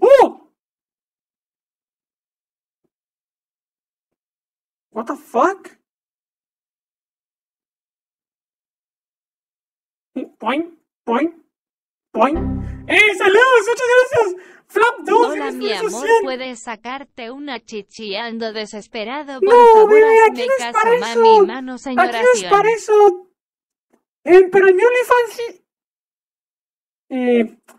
¡Oh! What the fuck? Point, point, point. ¡Eh, saludos! ¡Muchas gracias! Flap 2, Hola, mi amor, puedes sacarte una chichi ando desesperado. Por no, favor, bebé, aquí no es para eso. Mami, manos en aquí no es para eso. Eh, pero en OnlyFans sí. Eh,